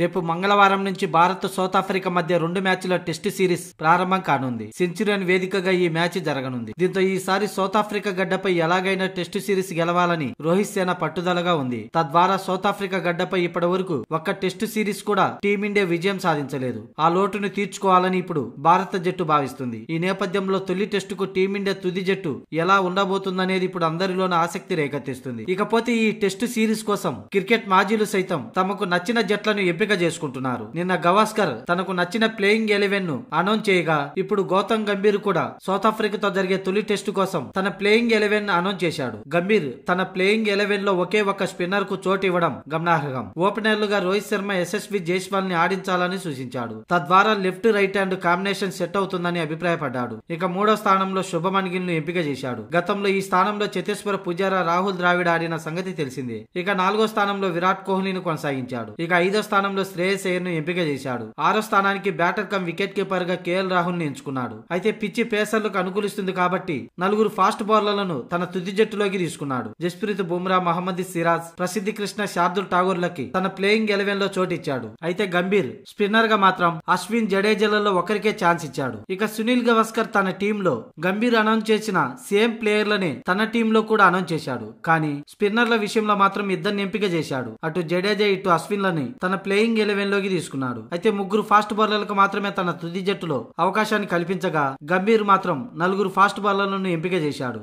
రేపు మంగళవారం నుంచి భారత్ సౌత్ ఆఫ్రికా మధ్య రెండు మ్యాచ్ల టెస్ట్ సిరీస్ ప్రారంభం కానుంది అని వేదికగా ఈ మ్యాచ్ జరగనుంది దీంతో ఈసారి సౌత్ ఆఫ్రికా గడ్డపై ఎలాగైనా టెస్ట్ సిరీస్ గెలవాలని రోహిత్ సేన పట్టుదలగా ఉంది తద్వారా సౌత్ ఆఫ్రికా గడ్డపై ఇప్పటి వరకు ఒక్క టెస్ట్ సిరీస్ కూడా టీమిండియా విజయం సాధించలేదు ఆ లోటును తీర్చుకోవాలని ఇప్పుడు భారత జట్టు భావిస్తుంది ఈ నేపథ్యంలో తొలి టెస్టుకు టీమిండియా తుది జట్టు ఎలా ఉండబోతుందనేది ఇప్పుడు అందరిలోనూ ఆసక్తి రేకెత్తిస్తుంది ఇకపోతే ఈ టెస్ట్ సిరీస్ కోసం క్రికెట్ మాజీలు సైతం తమకు నచ్చిన జట్లను ఎంపిక చేసుకుంటున్నారు నిన్న గవాస్కర్ తనకు నచ్చిన ప్లేయింగ్ ఎలెవెన్ ను అనౌన్స్ చేయగా ఇప్పుడు గౌతమ్ గంభీర్ కూడా సౌత్ ఆఫ్రికాతో జరిగే తొలి టెస్టు కోసం తన ప్లేయింగ్ ఎలెవెన్ అనౌన్స్ చేశాడు గంభీర్ తన ప్లేయింగ్ ఎలెవెన్ లో ఒకే ఒక స్పిన్నర్ కు చోటు ఇవ్వడం గమనార్హం గా రోహిత్ శర్మ ఎస్ఎస్వి జైస్వాల్ ని ఆడించాలని సూచించాడు తద్వారా left right hand combination set అవుతుందని అభిప్రాయపడ్డాడు ఇక మూడో స్థానంలో శుభమన్ గిల్ ను ఎంపిక చేశాడు గతంలో ఈ స్థానంలో చతేశ్వర పుజారా రాహుల్ ద్రావిడ్ ఆడిన సంగతి తెలిసిందే ఇక నాలుగో స్థానంలో విరాట్ కోహ్లీని కొనసాగించాడు ఇక ఐదో స్థానంలో స్థానంలో శ్రేయస్ అయ్యర్ ను ఎంపిక చేశాడు ఆరో స్థానానికి బ్యాటర్ కమ్ వికెట్ కీపర్ గా కేఎల్ రాహుల్ ని ఎంచుకున్నాడు అయితే పిచ్చి పేసర్లకు అనుకూలిస్తుంది కాబట్టి నలుగురు ఫాస్ట్ బౌలర్లను తన తుది జట్టులోకి తీసుకున్నాడు జస్ప్రీత్ బుమ్రా మహమ్మద్ సిరాజ్ ప్రసిద్ధి కృష్ణ శార్దుల్ లకి తన ప్లేయింగ్ ఎలెవెన్ లో చోటిచ్చాడు అయితే గంభీర్ స్పిన్నర్ గా మాత్రం అశ్విన్ జడేజాలలో ఒకరికే ఛాన్స్ ఇచ్చాడు ఇక సునీల్ గవస్కర్ తన టీంలో గంభీర్ అనౌన్స్ చేసిన సేమ్ ప్లేయర్లనే తన టీంలో కూడా అనౌన్స్ చేశాడు కానీ స్పిన్నర్ల విషయంలో మాత్రం ఇద్దరిని ఎంపిక చేశాడు అటు జడేజా ఇటు అశ్విన్ లని తన ప్లేయింగ్ ప్లేయింగ్ లోకి తీసుకున్నాడు అయితే ముగ్గురు ఫాస్ట్ బౌలర్లకు మాత్రమే తన తుది జట్టులో అవకాశాన్ని కల్పించగా గంభీర్ మాత్రం నలుగురు ఫాస్ట్ బౌలర్లను ఎంపిక చేశాడు